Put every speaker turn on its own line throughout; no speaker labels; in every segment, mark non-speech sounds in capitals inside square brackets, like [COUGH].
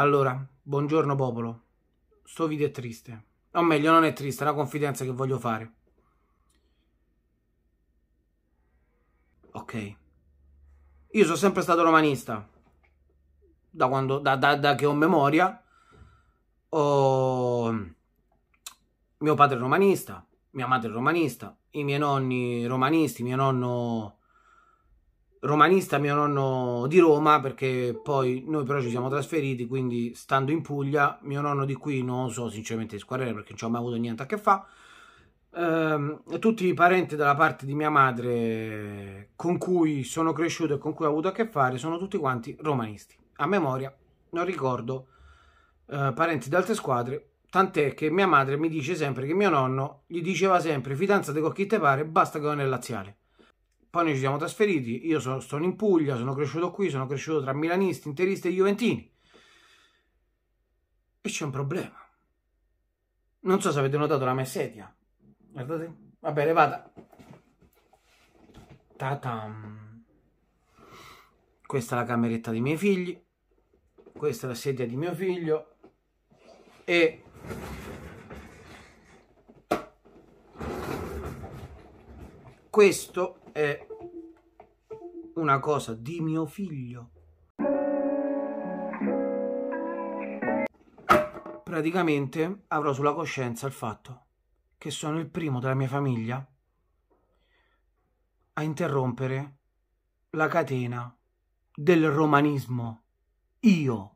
Allora, buongiorno popolo. Sto video è triste. O meglio, non è triste, è una confidenza che voglio fare. Ok. Io sono sempre stato romanista. Da quando da, da, da che ho memoria. Ho... Mio padre è romanista, mia madre è romanista, i miei nonni romanisti, mio nonno romanista mio nonno di Roma perché poi noi però ci siamo trasferiti quindi stando in Puglia mio nonno di qui non so sinceramente di squadrere perché non ci ho mai avuto niente a che fare ehm, tutti i parenti dalla parte di mia madre con cui sono cresciuto e con cui ho avuto a che fare sono tutti quanti romanisti a memoria non ricordo eh, parenti di altre squadre tant'è che mia madre mi dice sempre che mio nonno gli diceva sempre fidanzate con chi te pare basta che non è laziale poi noi ci siamo trasferiti, io sono, sono in Puglia, sono cresciuto qui, sono cresciuto tra milanisti, interisti e juventini. E c'è un problema. Non so se avete notato la mia sedia. Guardate. Vabbè, levata. Tatam. Questa è la cameretta dei miei figli. Questa è la sedia di mio figlio. E... Questo è una cosa di mio figlio. Praticamente avrò sulla coscienza il fatto che sono il primo della mia famiglia a interrompere la catena del romanismo. Io.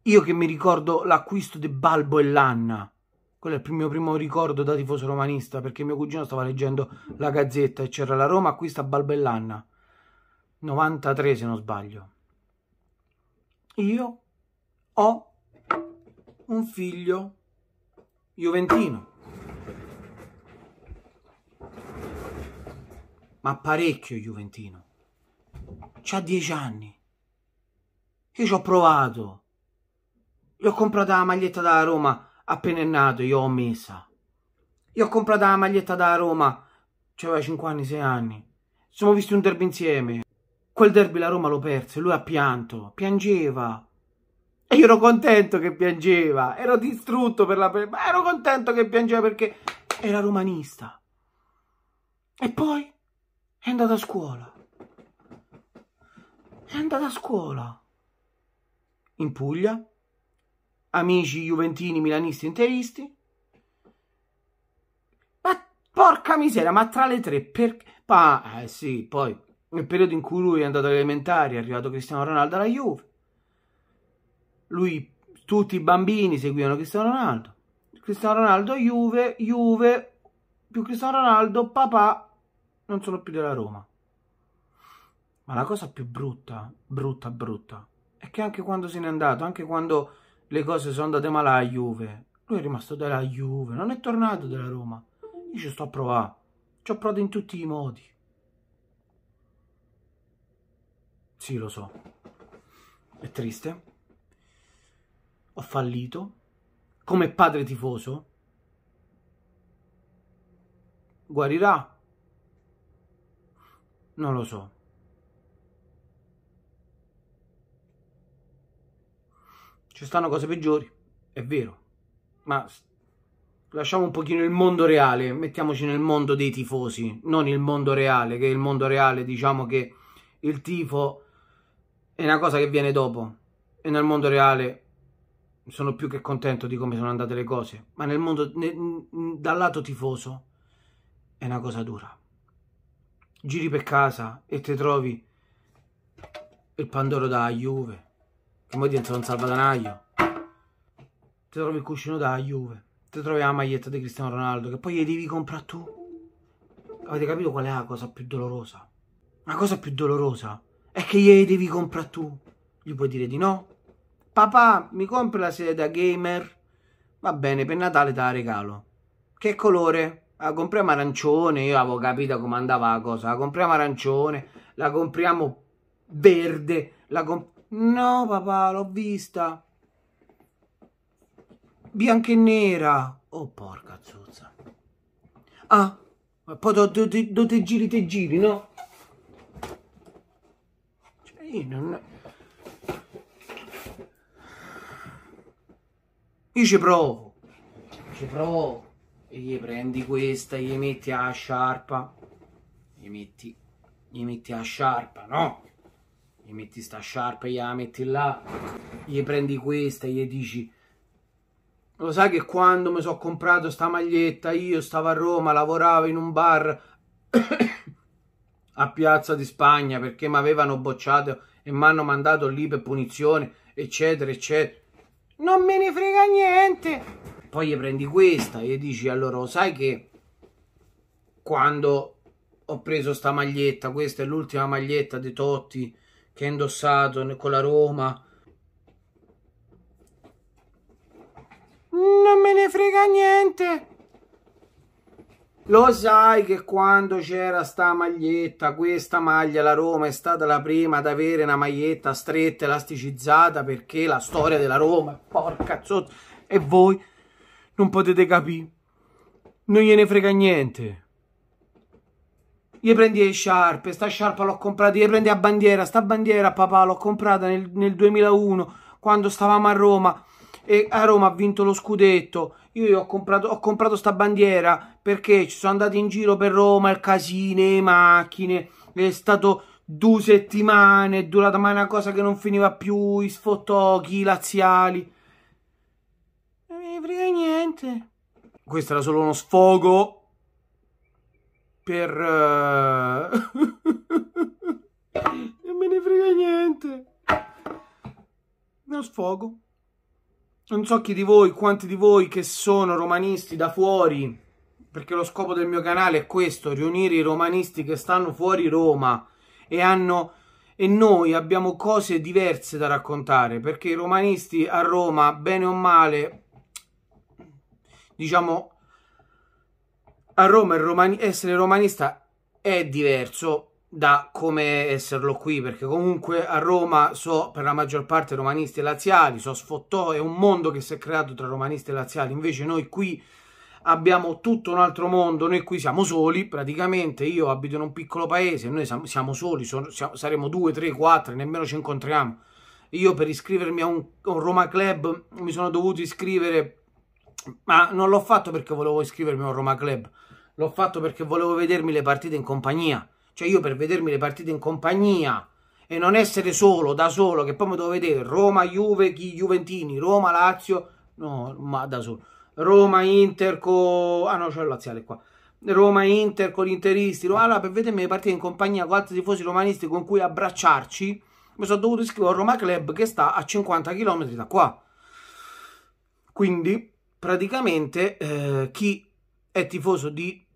Io che mi ricordo l'acquisto di Balbo e Lanna quello è il mio primo ricordo da tifoso romanista perché mio cugino stava leggendo la gazzetta e c'era la Roma acquista Balbellanna 93 se non sbaglio io ho un figlio juventino ma parecchio juventino c'ha 10 anni io ci ho provato gli ho comprato la maglietta da Roma appena è nato, io ho messa. Io ho comprato la maglietta da Roma, c'aveva 5 anni, 6 anni. Siamo visti un derby insieme. Quel derby la Roma lo perse, lui ha pianto, piangeva. E io ero contento che piangeva, ero distrutto per la... ma ero contento che piangeva perché era romanista. E poi è andato a scuola. È andato a scuola. In Puglia, amici juventini, milanisti, interisti. Ma porca miseria, ma tra le tre, perché? Ma eh, sì, poi nel periodo in cui lui è andato all'elementare, è arrivato Cristiano Ronaldo alla Juve. Lui, tutti i bambini seguivano Cristiano Ronaldo. Cristiano Ronaldo, Juve, Juve, più Cristiano Ronaldo, papà, non sono più della Roma. Ma la cosa più brutta, brutta, brutta, è che anche quando se n'è andato, anche quando le cose sono andate male alla Juve, lui è rimasto dalla Juve, non è tornato dalla Roma. Io ci sto a provare, ci ho provato in tutti i modi. Sì, lo so, è triste. Ho fallito come padre tifoso. Guarirà? Non lo so. ci stanno cose peggiori, è vero, ma lasciamo un pochino il mondo reale, mettiamoci nel mondo dei tifosi, non il mondo reale, che il mondo reale diciamo che il tifo è una cosa che viene dopo e nel mondo reale sono più che contento di come sono andate le cose, ma nel mondo nel, dal lato tifoso è una cosa dura. Giri per casa e ti trovi il Pandoro da Juve, che poi diventa un salvadanaio. Ti trovi il cuscino da Juve, ti trovi la maglietta di Cristiano Ronaldo, che poi gli devi comprare tu. Avete capito qual è la cosa più dolorosa? La cosa più dolorosa è che gli devi comprare tu. Gli puoi dire di no. Papà, mi compri la sedia da gamer? Va bene, per Natale te la regalo. Che colore? La compriamo arancione, io avevo capito come andava la cosa. La compriamo arancione, la compriamo verde, la compriamo No, papà, l'ho vista. Bianca e nera. Oh, porca zozza. Ah, ma poi do, do, do te giri, te giri, no? Cioè, io non... Io ci provo. Ci provo. E gli prendi questa, gli metti la sciarpa. Gli metti... Gli metti la sciarpa, no? gli metti sta sciarpa, gliela metti là, gli prendi questa, gli dici lo sai che quando mi sono comprato sta maglietta io stavo a Roma, lavoravo in un bar [COUGHS] a Piazza di Spagna perché mi avevano bocciato e mi hanno mandato lì per punizione, eccetera, eccetera. Non me ne frega niente. Poi gli prendi questa e dici allora lo sai che quando ho preso sta maglietta, questa è l'ultima maglietta di Totti che ha indossato con la Roma. Non me ne frega niente. Lo sai che quando c'era sta maglietta, questa maglia, la Roma è stata la prima ad avere una maglietta stretta, elasticizzata, perché la storia della Roma, porca zozza, e voi non potete capire. Non gliene frega niente. Io prendi le sciarpe, sta sciarpa l'ho comprata, io prendi la bandiera, sta bandiera papà l'ho comprata nel, nel 2001 quando stavamo a Roma e a Roma ha vinto lo scudetto. Io gli ho comprato, ho comprato sta bandiera perché ci sono andati in giro per Roma, il casino, le macchine, è stato due settimane, è durata mai una cosa che non finiva più, i sfottocchi, i laziali. Non mi frega niente. Questo era solo uno sfogo per... Eh, [LAUGHS] non me ne frega niente. Lo sfogo. Non so chi di voi, quanti di voi che sono romanisti da fuori, perché lo scopo del mio canale è questo, riunire i romanisti che stanno fuori Roma e hanno e noi abbiamo cose diverse da raccontare perché i romanisti a Roma, bene o male, diciamo a Roma romani- essere romanista è diverso da come esserlo qui, perché comunque a Roma so per la maggior parte romanisti e laziali, so sfottò, è un mondo che si è creato tra romanisti e laziali, invece noi qui abbiamo tutto un altro mondo, noi qui siamo soli praticamente, io abito in un piccolo paese, noi siamo, soli, so, siamo, saremo due, tre, quattro, nemmeno ci incontriamo. Io per iscrivermi a un, a un Roma Club mi sono dovuto iscrivere, ma non l'ho fatto perché volevo iscrivermi a un Roma Club, l'ho fatto perché volevo vedermi le partite in compagnia. Cioè io per vedermi le partite in compagnia e non essere solo, da solo, che poi mi devo vedere Roma, Juve, chi, Juventini, Roma, Lazio, no, ma da solo. Roma, Inter, con... ah no, c'è il Laziale qua. Roma, Inter, con gli interisti. Allora, per vedermi le partite in compagnia con altri tifosi romanisti con cui abbracciarci, mi sono dovuto iscrivere a Roma Club che sta a 50 km da qua. Quindi, praticamente, eh, chi è tifoso di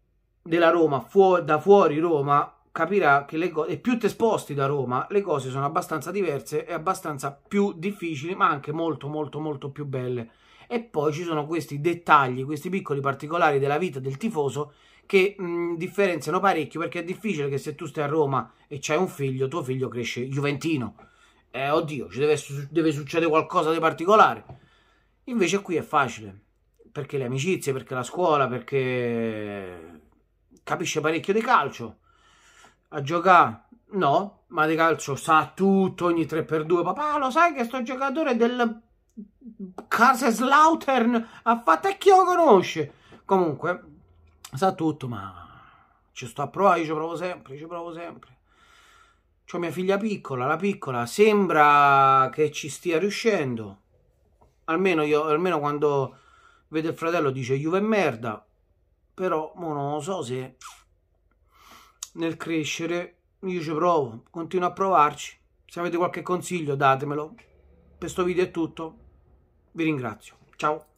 della Roma fu- da fuori Roma capirà che le cose, e più ti sposti da Roma, le cose sono abbastanza diverse e abbastanza più difficili, ma anche molto, molto, molto più belle. E poi ci sono questi dettagli, questi piccoli particolari della vita del tifoso che mh, mm, differenziano parecchio, perché è difficile che se tu stai a Roma e c'hai un figlio, tuo figlio cresce juventino. Eh, oddio, ci deve, deve succedere qualcosa di particolare. Invece qui è facile, perché le amicizie, perché la scuola, perché capisce parecchio di calcio. A giocare no, ma di calcio sa tutto ogni 3x2. Papà, lo sai che sto giocatore del Kaiserslautern ha fatto e chi lo conosce? Comunque, sa tutto, ma ci sto a provare, io ci provo sempre, ci provo sempre. ho mia figlia piccola, la piccola, sembra che ci stia riuscendo. Almeno, io, almeno quando vede il fratello dice Juve merda, però non lo so se nel crescere io ci provo, continuo a provarci. Se avete qualche consiglio datemelo. Per questo video è tutto. Vi ringrazio. Ciao.